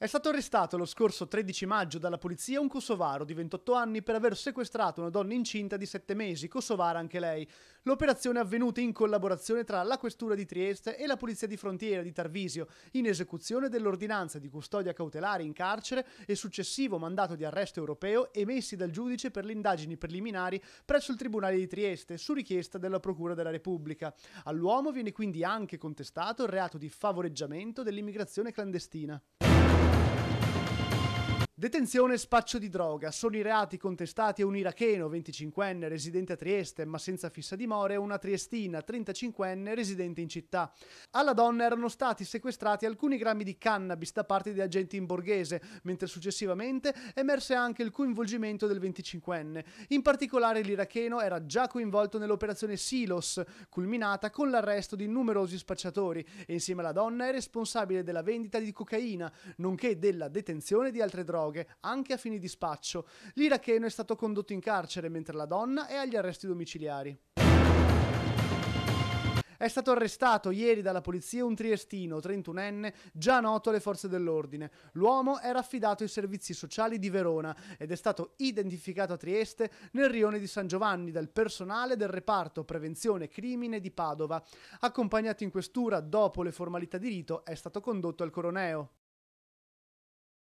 È stato arrestato lo scorso 13 maggio dalla polizia un kosovaro di 28 anni per aver sequestrato una donna incinta di 7 mesi, kosovara anche lei. L'operazione è avvenuta in collaborazione tra la Questura di Trieste e la Polizia di Frontiera di Tarvisio, in esecuzione dell'ordinanza di custodia cautelare in carcere e successivo mandato di arresto europeo emessi dal giudice per le indagini preliminari presso il Tribunale di Trieste su richiesta della Procura della Repubblica. All'uomo viene quindi anche contestato il reato di favoreggiamento dell'immigrazione clandestina. Detenzione e spaccio di droga sono i reati contestati a un iracheno 25enne residente a Trieste ma senza fissa dimora e una triestina 35enne residente in città. Alla donna erano stati sequestrati alcuni grammi di cannabis da parte di agenti in borghese, mentre successivamente emerse anche il coinvolgimento del 25enne. In particolare l'iracheno era già coinvolto nell'operazione Silos, culminata con l'arresto di numerosi spacciatori e insieme alla donna è responsabile della vendita di cocaina, nonché della detenzione di altre droghe droghe, anche a fini di spaccio. L'iracheno è stato condotto in carcere, mentre la donna è agli arresti domiciliari. È stato arrestato ieri dalla polizia un triestino, 31enne, già noto alle forze dell'ordine. L'uomo era affidato ai servizi sociali di Verona ed è stato identificato a Trieste nel rione di San Giovanni dal personale del reparto prevenzione crimine di Padova. Accompagnato in questura dopo le formalità di rito, è stato condotto al Coroneo.